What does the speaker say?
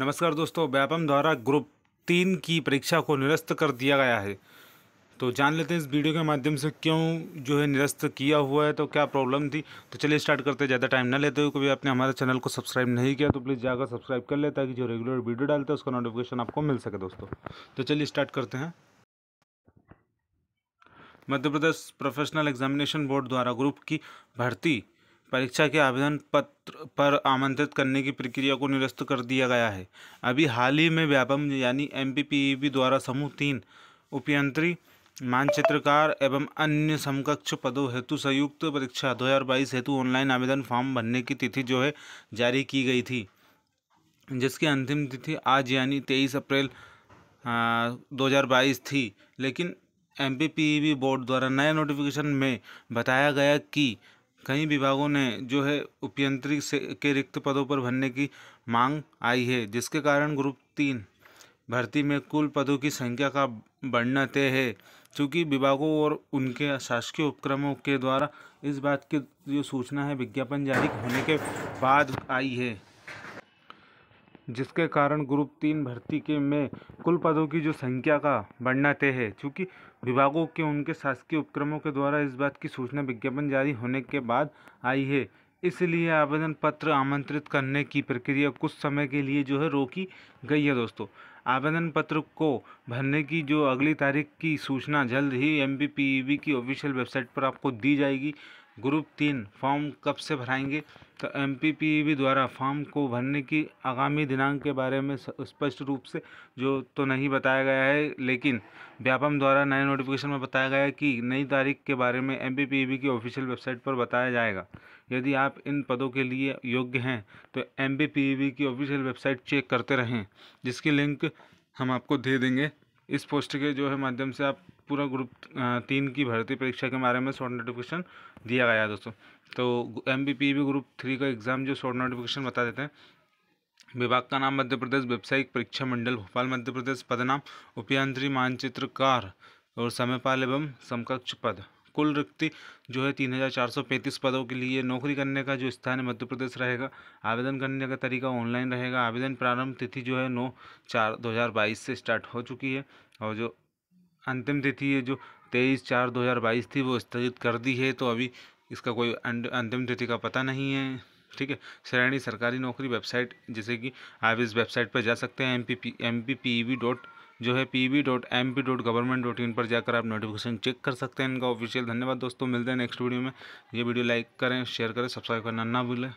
नमस्कार दोस्तों व्यापम द्वारा ग्रुप तीन की परीक्षा को निरस्त कर दिया गया है तो जान लेते हैं इस वीडियो के माध्यम से क्यों जो है निरस्त किया हुआ है तो क्या प्रॉब्लम थी तो चलिए स्टार्ट करते हैं ज़्यादा टाइम ना लेते हुए कभी आपने हमारे चैनल को सब्सक्राइब नहीं किया तो प्लीज़ जाकर सब्सक्राइब कर ले ताकि जो रेगुलर वीडियो डालते हैं उसका नोटिफिकेशन आपको मिल सके दोस्तों तो चलिए स्टार्ट करते हैं Madhya Pradesh professional examination board द्वारा ग्रुप की भर्ती परीक्षा के आवेदन पत्र पर आमंत्रित करने की प्रक्रिया को निरस्त कर दिया गया है अभी हाल ही में व्यापम यानी एम द्वारा समूह तीन उपयंत्री मानचित्रकार एवं अन्य समकक्ष पदों हेतु संयुक्त परीक्षा 2022 हेतु ऑनलाइन आवेदन फॉर्म भरने की तिथि जो है जारी की गई थी जिसकी अंतिम तिथि आज यानी 23 अप्रैल हजार 2022 थी लेकिन एम बोर्ड द्वारा नए नोटिफिकेशन में बताया गया कि कई विभागों ने जो है उपयंत्री से के रिक्त पदों पर भरने की मांग आई है जिसके कारण ग्रुप तीन भर्ती में कुल पदों की संख्या का बढ़ना तय है क्योंकि विभागों और उनके शासकीय उपक्रमों के द्वारा इस बात की जो सूचना है विज्ञापन जारी होने के बाद आई है जिसके कारण ग्रुप तीन भर्ती के में कुल पदों की जो संख्या का बढ़ना तय है चूँकि विभागों के उनके शासकीय उपक्रमों के द्वारा इस बात की सूचना विज्ञापन जारी होने के बाद आई है इसलिए आवेदन पत्र आमंत्रित करने की प्रक्रिया कुछ समय के लिए जो है रोकी गई है दोस्तों आवेदन पत्र को भरने की जो अगली तारीख की सूचना जल्द ही एम e की ऑफिशियल वेबसाइट पर आपको दी जाएगी ग्रुप तीन फॉर्म कब से भराएंगे तो एम पी e द्वारा फॉर्म को भरने की आगामी दिनांक के बारे में स्पष्ट रूप से जो तो नहीं बताया गया है लेकिन व्यापम द्वारा नए नोटिफिकेशन में बताया गया है कि नई तारीख के बारे में एम e की ऑफिशियल वेबसाइट पर बताया जाएगा यदि आप इन पदों के लिए योग्य हैं तो एम e की ऑफिशियल वेबसाइट चेक करते रहें जिसकी लिंक हम आपको दे देंगे इस पोस्ट के जो है माध्यम से आप पूरा ग्रुप तीन की भर्ती परीक्षा के बारे में शॉर्ट नोटिफिकेशन दिया गया है दोस्तों तो M B P group three का एग्ज़ाम जो शॉर्ट नोटिफिकेशन बता देते हैं विभाग का नाम मध्य प्रदेश व्यावसायिक परीक्षा मंडल भोपाल मध्य प्रदेश पदनाम उपयांत्री मानचित्रकार और समयपाल एवं समकक्ष पद कुल रिक्ति जो है तीन हज़ार चार सौ पैंतीस पदों के लिए नौकरी करने का जो स्थान है मध्य प्रदेश रहेगा आवेदन करने का तरीका ऑनलाइन रहेगा आवेदन प्रारंभ तिथि जो है नौ चार दो हज़ार बाईस से स्टार्ट हो चुकी है और जो अंतिम तिथि है जो तेईस चार दो हज़ार बाईस थी वो स्थगित कर दी है तो अभी इसका कोई अंतिम तिथि का पता नहीं है ठीक है श्रेणी सरकारी नौकरी वेबसाइट जैसे कि आप इस वेबसाइट पर जा सकते हैं M P P M P P V dot जो है P V dot M P dot government dot in पर जाकर आप नोटिफिकेशन चेक कर सकते हैं इनका ऑफिशियल धन्यवाद दोस्तों मिलते हैं नेक्स्ट वीडियो में ये वीडियो लाइक करें शेयर करें सब्सक्राइब करना ना भूलें